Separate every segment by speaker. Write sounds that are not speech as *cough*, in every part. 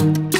Speaker 1: you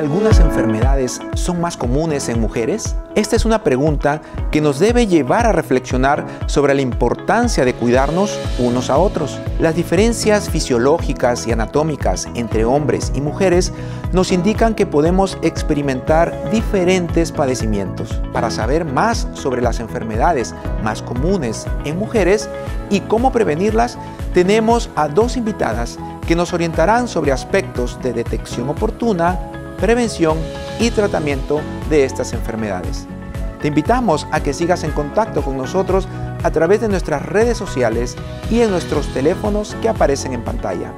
Speaker 1: ¿Algunas enfermedades son más comunes en mujeres? Esta es una pregunta que nos debe llevar a reflexionar sobre la importancia de cuidarnos unos a otros. Las diferencias fisiológicas y anatómicas entre hombres y mujeres nos indican que podemos experimentar diferentes padecimientos. Para saber más sobre las enfermedades más comunes en mujeres y cómo prevenirlas, tenemos a dos invitadas que nos orientarán sobre aspectos de detección oportuna, prevención y tratamiento de estas enfermedades. Te invitamos a que sigas en contacto con nosotros a través de nuestras redes sociales y en nuestros teléfonos que aparecen en pantalla.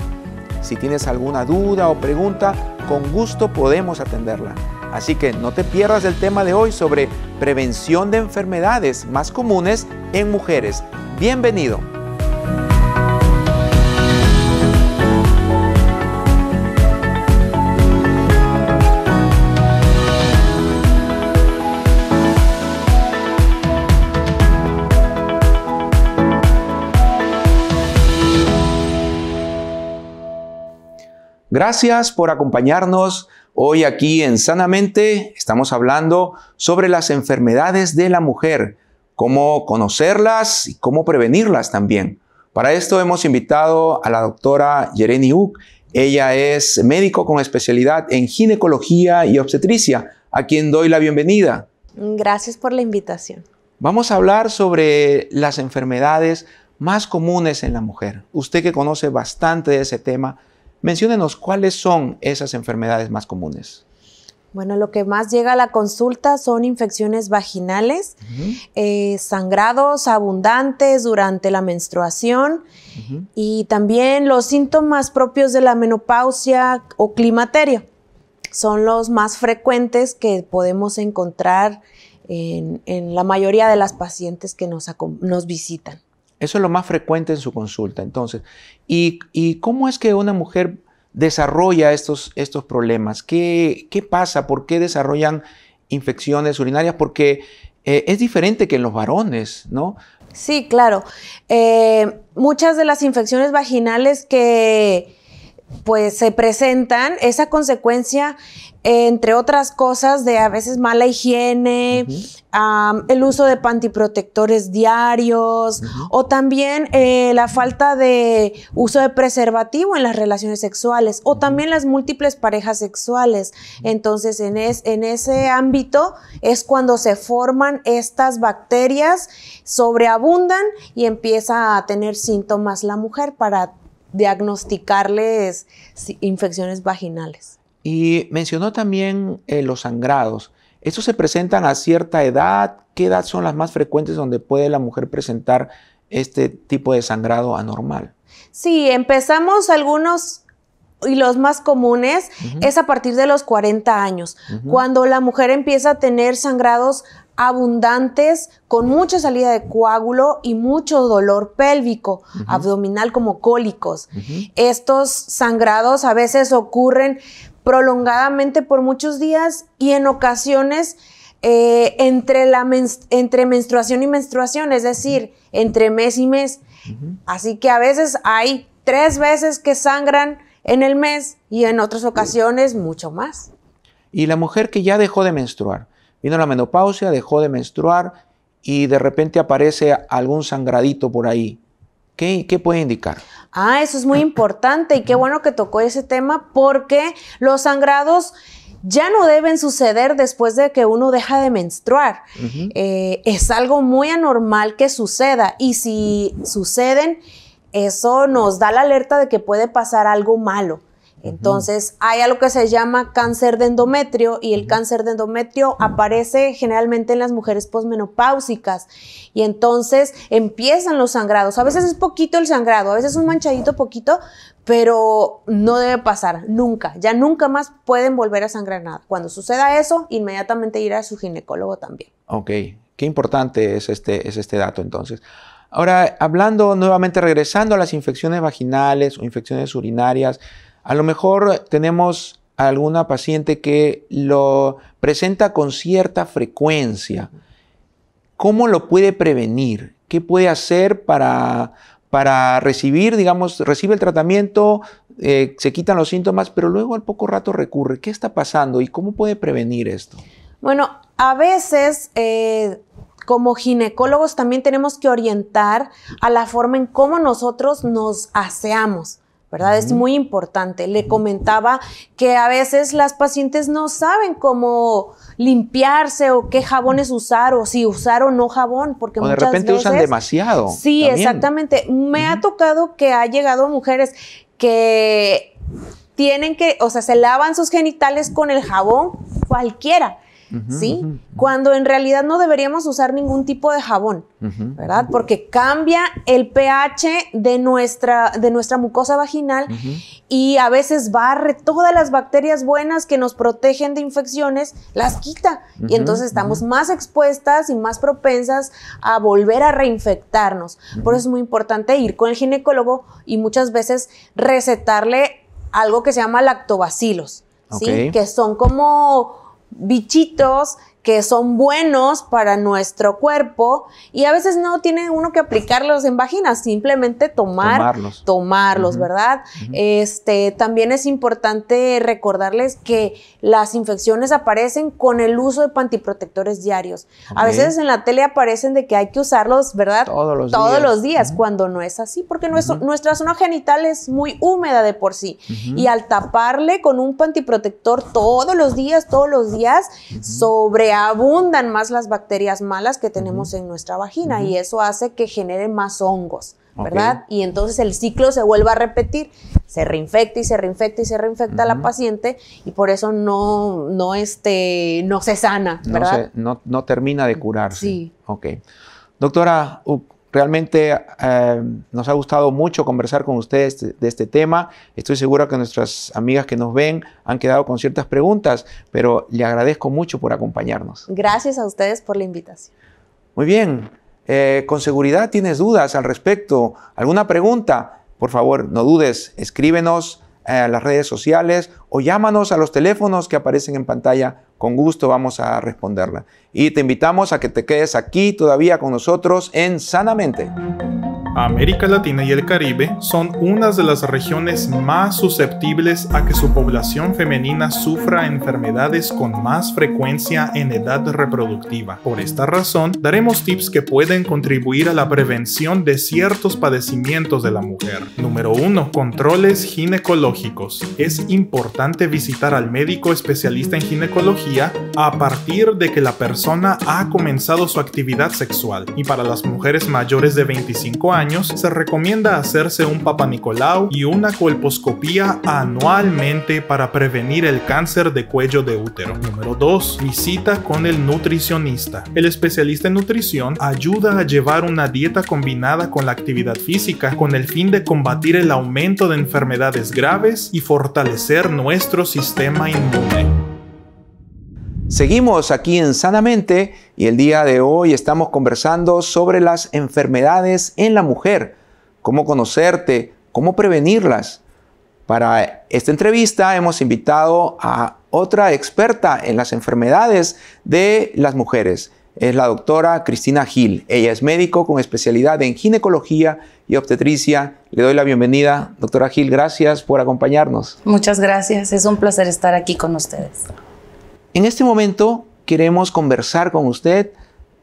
Speaker 1: Si tienes alguna duda o pregunta, con gusto podemos atenderla. Así que no te pierdas el tema de hoy sobre prevención de enfermedades más comunes en mujeres. Bienvenido. Gracias por acompañarnos hoy aquí en Sanamente. Estamos hablando sobre las enfermedades de la mujer, cómo conocerlas y cómo prevenirlas también. Para esto hemos invitado a la doctora Yereni Uck. Ella es médico con especialidad en ginecología y obstetricia, a quien doy la bienvenida.
Speaker 2: Gracias por la invitación.
Speaker 1: Vamos a hablar sobre las enfermedades más comunes en la mujer. Usted que conoce bastante de ese tema, Menciónenos cuáles son esas enfermedades más comunes.
Speaker 2: Bueno, lo que más llega a la consulta son infecciones vaginales, eh, sangrados abundantes durante la menstruación y también los síntomas propios de la menopausia o climaterio. Son los más frecuentes que podemos encontrar en, la mayoría de las pacientes que nos visitan.
Speaker 1: Eso es lo más frecuente en su consulta. Entonces, ¿y, cómo es que una mujer desarrolla estos, estos problemas? ¿Qué, ¿Qué, pasa? ¿Por qué desarrollan infecciones urinarias? Porque eh, es diferente que en los varones, ¿no?
Speaker 2: Sí, claro. Eh, muchas de las infecciones vaginales que pues se presentan esa consecuencia, entre otras cosas, de a veces mala higiene, el uso de pantiprotectores diarios o también eh, la falta de uso de preservativo en las relaciones sexuales o también las múltiples parejas sexuales. Entonces, en, en ese ámbito es cuando se forman estas bacterias, sobreabundan y empieza a tener síntomas la mujer para diagnosticarles infecciones vaginales.
Speaker 1: Y mencionó también eh, los sangrados. ¿Estos se presentan a cierta edad? ¿Qué edad son las más frecuentes donde puede la mujer presentar este tipo de sangrado anormal?
Speaker 2: Sí, empezamos algunos y los más comunes es a partir de los 40 años, cuando la mujer empieza a tener sangrados abundantes, con mucha salida de coágulo y mucho dolor pélvico, abdominal como cólicos. Estos sangrados a veces ocurren prolongadamente por muchos días y en ocasiones eh, entre, la entre menstruación y menstruación, es decir, entre mes y mes. Así que a veces hay tres veces que sangran en el mes y en otras ocasiones mucho
Speaker 1: más. Y la mujer que ya dejó de menstruar, Vino la menopausia, dejó de menstruar y de repente aparece algún sangradito por ahí. ¿Qué, ¿Qué, puede indicar?
Speaker 2: Ah, eso es muy importante y qué bueno que tocó ese tema porque los sangrados ya no deben suceder después de que uno deja de menstruar. Eh, es algo muy anormal que suceda y si suceden, eso nos da la alerta de que puede pasar algo malo. Entonces, hay algo que se llama cáncer de endometrio y el cáncer de endometrio aparece generalmente en las mujeres posmenopáusicas y entonces empiezan los sangrados. A veces es poquito el sangrado, a veces es un manchadito poquito, pero no debe pasar nunca. Ya nunca más pueden volver a sangrar nada. Cuando suceda eso, inmediatamente ir a su ginecólogo también.
Speaker 1: Ok, qué importante es este, es este dato entonces. Ahora, hablando nuevamente, regresando a las infecciones vaginales o infecciones urinarias, a lo mejor tenemos alguna paciente que lo presenta con cierta frecuencia. ¿Cómo lo puede prevenir? ¿Qué puede hacer para, recibir, digamos, recibe el tratamiento, eh, se quitan los síntomas, pero luego al poco rato recurre? ¿Qué está pasando y cómo puede prevenir esto?
Speaker 2: Bueno, a veces eh, como ginecólogos también tenemos que orientar a la forma en cómo nosotros nos aseamos. ¿verdad? Es muy importante. Le comentaba que a veces las pacientes no saben cómo limpiarse o qué jabones usar o si usar o no jabón, porque o muchas de repente usan demasiado. Sí, exactamente. Me ha tocado que ha llegado mujeres que tienen que, o sea, se lavan sus genitales con el jabón cualquiera ¿sí? Cuando en realidad no deberíamos usar ningún tipo de jabón, ¿verdad? Porque cambia el pH de nuestra, de nuestra mucosa vaginal y a veces barre todas las bacterias buenas que nos protegen de infecciones, las quita y entonces estamos más expuestas y más propensas a volver a reinfectarnos. Por eso es muy importante ir con el ginecólogo y muchas veces recetarle algo que se llama lactobacilos, ¿sí? Que son como bichitos que son buenos para nuestro cuerpo y a veces no tiene uno que aplicarlos en vaginas, simplemente tomar, tomarlos, ¿verdad? Este, también es importante recordarles que las infecciones aparecen con el uso de pantiprotectores diarios. A veces en la tele aparecen de que hay que usarlos, ¿verdad? Todos los Todos días, los días cuando no es así, porque nuestra zona genital es muy húmeda de por sí y al taparle con un pantiprotector todos los días, todos los días sobre abundan más las bacterias malas que tenemos en nuestra vagina y eso hace que genere más hongos, ¿verdad? Y entonces el ciclo se vuelve a repetir, se reinfecta y se reinfecta y se reinfecta la paciente y por eso no, no, este, no se sana, ¿verdad?
Speaker 1: No, termina de curarse. Sí. Ok. Doctora Realmente eh, nos ha gustado mucho conversar con ustedes de, este tema. Estoy seguro que nuestras amigas que nos ven han quedado con ciertas preguntas, pero le agradezco mucho por acompañarnos.
Speaker 2: Gracias a ustedes por la invitación.
Speaker 1: Muy bien. Eh, con seguridad tienes dudas al respecto, alguna pregunta, por favor, no dudes, escríbenos eh, las redes sociales o llámanos a los teléfonos que aparecen en pantalla. Con gusto vamos a responderla. Y te invitamos a que te quedes aquí todavía con nosotros en Sanamente.
Speaker 3: América Latina y el Caribe son unas de las regiones más susceptibles a que su población femenina sufra enfermedades con más frecuencia en edad reproductiva. Por esta razón, daremos tips que pueden contribuir a la prevención de ciertos padecimientos de la mujer. Número 1. Controles ginecológicos. Es importante visitar al médico especialista en ginecología a partir de que la persona ha comenzado su actividad sexual y para las mujeres mayores de 25 años se recomienda hacerse un Papa Nicolau y una colposcopía anualmente para prevenir el cáncer de cuello de útero. Número 2. Visita con el nutricionista. El especialista en nutrición ayuda a llevar una dieta combinada con la actividad física con el fin de combatir el aumento de enfermedades graves y fortalecer nuestro sistema inmune.
Speaker 1: Seguimos aquí en Sanamente y el día de hoy estamos conversando sobre las enfermedades en la mujer, cómo conocerte, cómo prevenirlas. Para esta entrevista hemos invitado a otra experta en las enfermedades de las mujeres. Es la doctora Cristina Gil. Ella es médico con especialidad en ginecología y obstetricia. Le doy la bienvenida. Doctora Gil, gracias por acompañarnos.
Speaker 4: Muchas gracias. Es un placer estar aquí con
Speaker 1: ustedes. En este momento queremos conversar con usted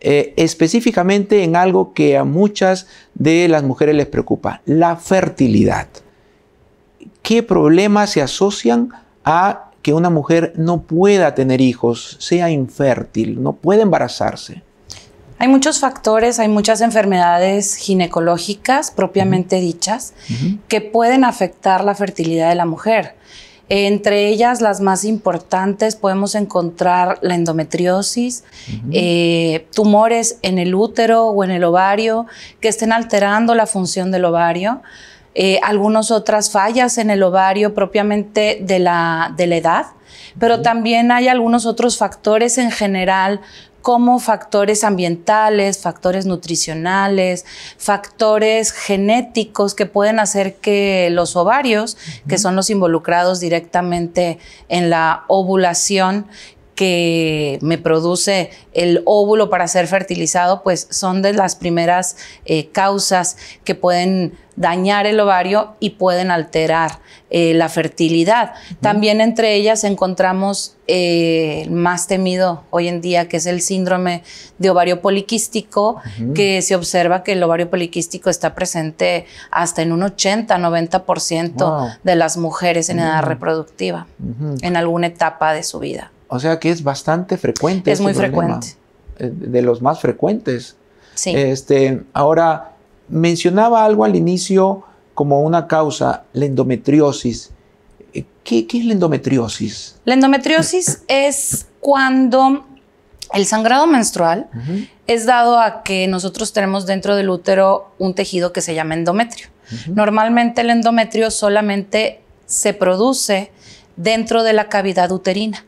Speaker 1: eh, específicamente en algo que a muchas de las mujeres les preocupa, la fertilidad. ¿Qué problemas se asocian a que una mujer no pueda tener hijos, sea infértil, no pueda embarazarse?
Speaker 4: Hay muchos factores, hay muchas enfermedades ginecológicas propiamente dichas que pueden afectar la fertilidad de la mujer. Entre ellas, las más importantes, podemos encontrar la endometriosis, eh, tumores en el útero o en el ovario que estén alterando la función del ovario, eh, algunas otras fallas en el ovario propiamente de la, de la edad, pero también hay algunos otros factores en general como factores ambientales, factores nutricionales, factores genéticos que pueden hacer que los ovarios, que son los involucrados directamente en la ovulación, que me produce el óvulo para ser fertilizado, pues son de las primeras eh, causas que pueden dañar el ovario y pueden alterar eh, la fertilidad. También entre ellas encontramos eh, el más temido hoy en día, que es el síndrome de ovario poliquístico, que se observa que el ovario poliquístico está presente hasta en un 80-90% de las mujeres en edad mm. reproductiva, en alguna etapa de su vida.
Speaker 1: O sea que es bastante frecuente. Es muy frecuente. Eh, de los más frecuentes. Sí. Este, ahora, mencionaba algo al inicio como una causa, la endometriosis. Eh, ¿Qué, es la endometriosis?
Speaker 4: La endometriosis *coughs* es cuando el sangrado menstrual es dado a que nosotros tenemos dentro del útero un tejido que se llama endometrio. Normalmente el endometrio solamente se produce dentro de la cavidad uterina.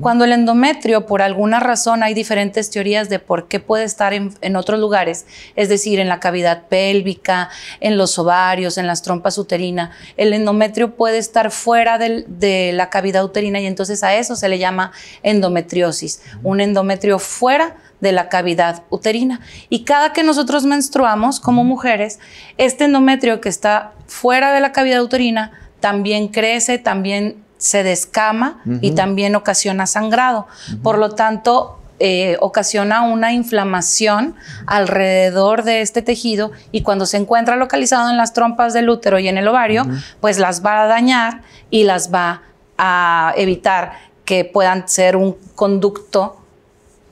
Speaker 4: Cuando el endometrio, por alguna razón, hay diferentes teorías de por qué puede estar en, otros lugares, es decir, en la cavidad pélvica, en los ovarios, en las trompas uterinas, el endometrio puede estar fuera de la cavidad uterina y entonces a eso se le llama endometriosis, un endometrio fuera de la cavidad uterina. Y cada que nosotros menstruamos como mujeres, este endometrio que está fuera de la cavidad uterina también crece, también se descama y también ocasiona sangrado. Por lo tanto, eh, ocasiona una inflamación alrededor de este tejido y cuando se encuentra localizado en las trompas del útero y en el ovario, pues las va a dañar y las va a evitar que puedan ser un conducto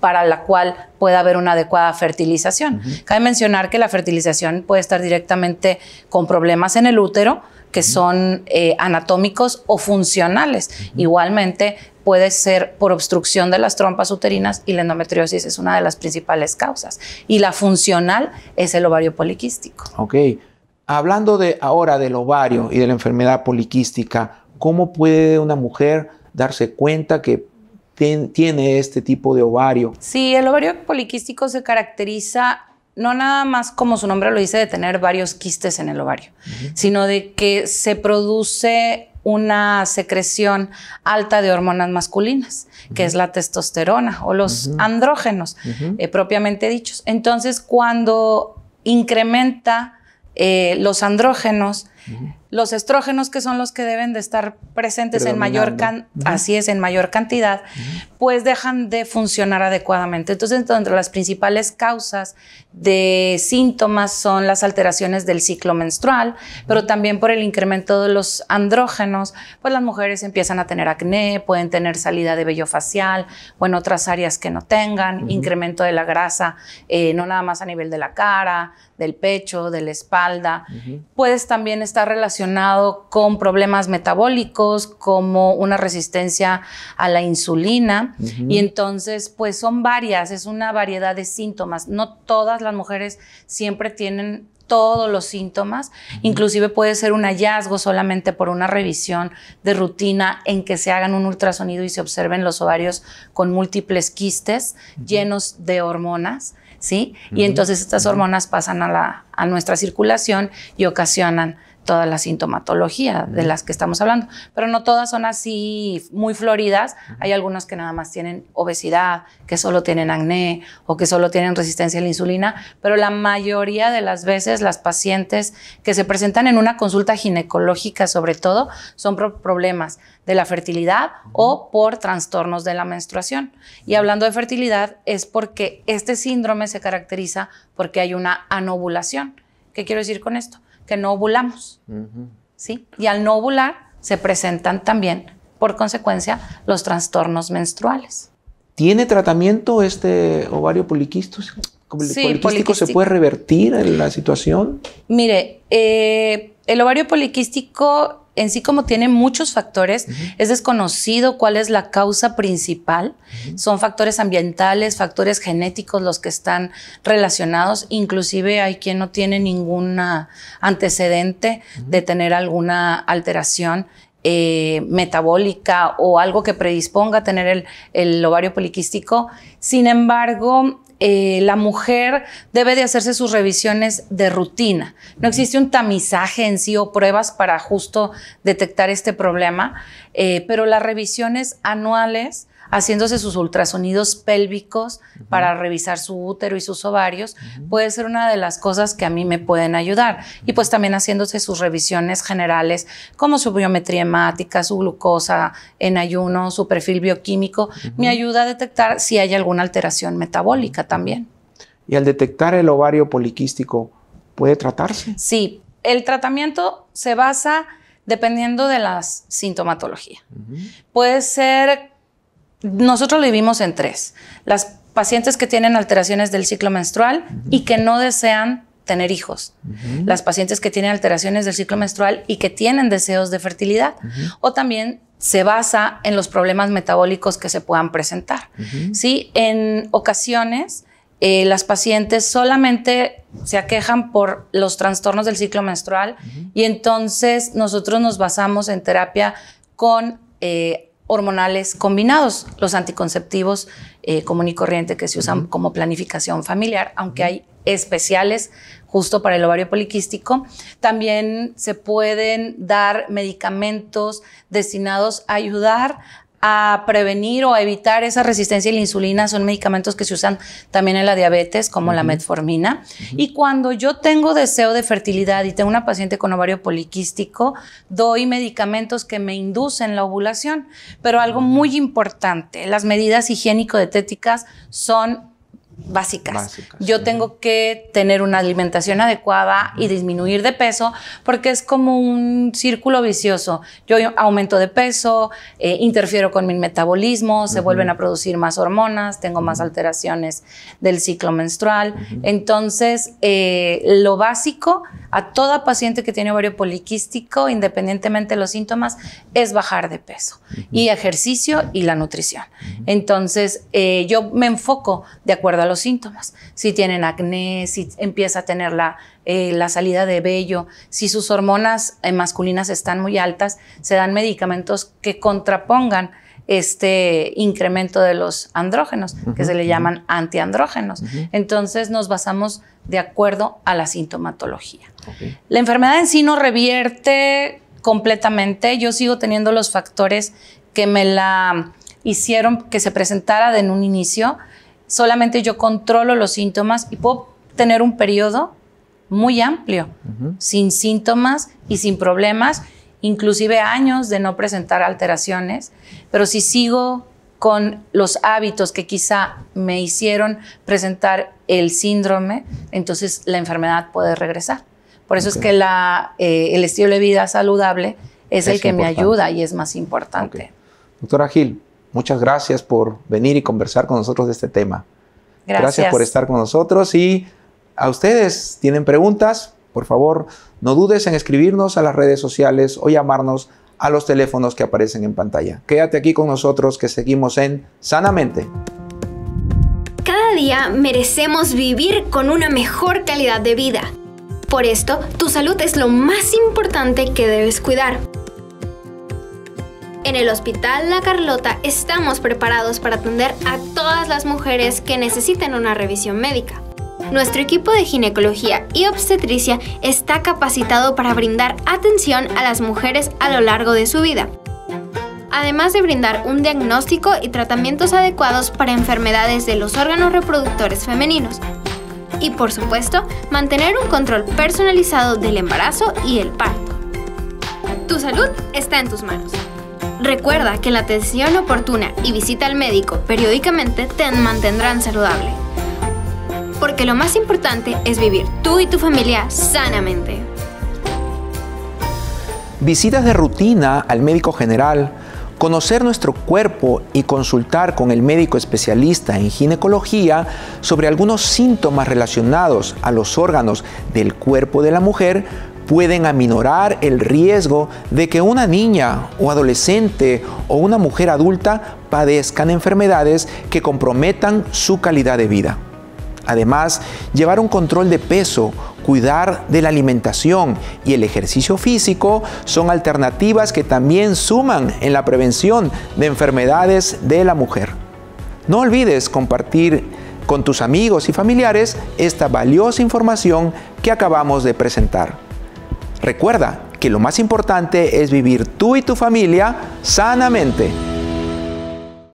Speaker 4: para la cual pueda haber una adecuada fertilización. Cabe mencionar que la fertilización puede estar directamente con problemas en el útero, que son eh, anatómicos o funcionales. Igualmente puede ser por obstrucción de las trompas uterinas y la endometriosis es una de las principales causas. Y la funcional es el ovario poliquístico.
Speaker 1: Ok. Hablando de ahora del ovario y de la enfermedad poliquística, ¿cómo puede una mujer darse cuenta que tiene este tipo de ovario?
Speaker 4: Sí, el ovario poliquístico se caracteriza no nada más como su nombre lo dice de tener varios quistes en el ovario, sino de que se produce una secreción alta de hormonas masculinas, que es la testosterona o los andrógenos eh, propiamente dichos. Entonces, cuando incrementa eh, los andrógenos, los estrógenos que son los que deben de estar presentes en mayor así es en mayor cantidad, pues dejan de funcionar adecuadamente. Entonces, entre las principales causas de síntomas son las alteraciones del ciclo menstrual, pero también por el incremento de los andrógenos, pues las mujeres empiezan a tener acné, pueden tener salida de vello facial o en otras áreas que no tengan, incremento de la grasa, eh, no nada más a nivel de la cara, del pecho, de la espalda. Puedes también estar relacionado con problemas metabólicos, como una resistencia a la insulina. Y entonces, pues son varias, es una variedad de síntomas. No todas las mujeres siempre tienen todos los síntomas, inclusive puede ser un hallazgo solamente por una revisión de rutina en que se hagan un ultrasonido y se observen los ovarios con múltiples quistes llenos de hormonas, ¿sí? Y entonces estas hormonas pasan a nuestra circulación y ocasionan toda la sintomatología de las que estamos hablando. Pero no todas son así muy floridas. Hay algunos que nada más tienen obesidad, que solo tienen acné o que solo tienen resistencia a la insulina. Pero la mayoría de las veces las pacientes que se presentan en una consulta ginecológica sobre todo son por problemas de la fertilidad o por trastornos de la menstruación. Y hablando de fertilidad es porque este síndrome se caracteriza porque hay una anovulación. ¿Qué quiero decir con esto? que no ovulamos. ¿sí? Y al no ovular se presentan también, por consecuencia, los
Speaker 1: trastornos menstruales. ¿Tiene tratamiento este ovario poliquístico? poliquístico, se puede revertir la situación?
Speaker 4: Mire, eh, el ovario poliquístico en sí como tiene muchos factores, es desconocido cuál es la causa principal. Son factores ambientales, factores genéticos los que están relacionados. Inclusive hay quien no tiene ningún antecedente de tener alguna alteración eh, metabólica o algo que predisponga a tener el, el, ovario poliquístico. Sin embargo, eh, la mujer debe de hacerse sus revisiones de rutina. No existe un tamizaje en sí o pruebas para justo detectar este problema, eh, pero las revisiones anuales haciéndose sus ultrasonidos pélvicos para revisar su útero y sus ovarios, puede ser una de las cosas que a mí me pueden ayudar. Y pues también haciéndose sus revisiones generales, como su biometría hemática, su glucosa en ayuno, su perfil bioquímico, me ayuda a detectar si hay alguna alteración metabólica también.
Speaker 1: ¿Y al detectar el ovario poliquístico, puede tratarse? Sí,
Speaker 4: el tratamiento se basa dependiendo de la sintomatología. Puede ser, nosotros lo vivimos en tres, las pacientes que tienen alteraciones del ciclo menstrual y que no desean tener hijos, las pacientes que tienen alteraciones del ciclo menstrual y que tienen deseos de fertilidad, o también se basa en los problemas metabólicos que se puedan presentar. ¿sí? En ocasiones, eh, las pacientes solamente se aquejan por los trastornos del ciclo menstrual y entonces nosotros nos basamos en terapia con eh, hormonales combinados, los anticonceptivos eh, común y corriente que se usan como planificación familiar, aunque hay especiales justo para el ovario poliquístico. También se pueden dar medicamentos destinados a ayudar a prevenir o a evitar esa resistencia a la insulina son medicamentos que se usan también en la diabetes, como la metformina. Y cuando yo tengo deseo de fertilidad y tengo una paciente con ovario poliquístico, doy medicamentos que me inducen la ovulación. Pero algo muy importante, las medidas higiénico detéticas son básicas. Yo tengo que tener una alimentación adecuada y disminuir de peso porque es como un círculo vicioso. Yo aumento de peso, eh, interfiero con mi metabolismo, se vuelven a producir más hormonas, tengo más alteraciones del ciclo menstrual. Entonces, eh, lo básico a toda paciente que tiene ovario poliquístico, independientemente de los síntomas, es bajar de peso y ejercicio y la nutrición. Entonces, eh, yo me enfoco de acuerdo a los síntomas. Si tienen acné, si empieza a tener la, eh, salida de vello, si sus hormonas eh, masculinas están muy altas, se dan medicamentos que contrapongan este incremento de los andrógenos, que se le llaman antiandrógenos. Entonces nos basamos de acuerdo a la sintomatología. La enfermedad en sí no revierte completamente. Yo sigo teniendo los factores que me la hicieron que se presentara en un inicio. Solamente yo controlo los síntomas y puedo tener un periodo muy amplio, sin síntomas y sin problemas inclusive años de no presentar alteraciones, pero si sigo con los hábitos que quizá me hicieron presentar el síndrome, entonces la enfermedad puede regresar. Por eso es que eh, el estilo de vida saludable es, el que me ayuda y es más importante.
Speaker 1: Doctora Gil, muchas gracias por venir y conversar con nosotros de este tema.
Speaker 4: Gracias. gracias por estar
Speaker 1: con nosotros y a ustedes tienen preguntas, por favor, no dudes en escribirnos a las redes sociales o llamarnos a los teléfonos que aparecen en pantalla. Quédate aquí con nosotros que seguimos en Sanamente.
Speaker 2: Cada día merecemos vivir con una mejor calidad de vida. Por esto, tu salud es lo más importante que debes cuidar. En el Hospital La Carlota estamos preparados para atender a todas las mujeres que necesiten una revisión médica nuestro equipo de ginecología y obstetricia está capacitado para brindar atención a las mujeres a lo largo de su vida además de brindar un diagnóstico y tratamientos adecuados para enfermedades de los órganos reproductores femeninos. Y por supuesto, mantener un control personalizado del embarazo y el parto. Tu salud está en tus manos. Recuerda que la atención oportuna y visita al médico periódicamente te mantendrán saludable porque lo más importante es vivir tú y tu familia sanamente.
Speaker 1: Visitas de rutina al médico general, conocer nuestro cuerpo y consultar con el médico especialista en ginecología sobre algunos síntomas relacionados a los órganos del cuerpo de la mujer pueden aminorar el riesgo de que una niña o adolescente o una mujer adulta padezcan enfermedades que comprometan su calidad de vida. Además, llevar un control de peso, cuidar de la alimentación y el ejercicio físico son alternativas que también suman en la prevención de enfermedades de la mujer. No olvides compartir con tus amigos y familiares esta valiosa información que acabamos de presentar. Recuerda que lo más importante es vivir tú y tu familia sanamente.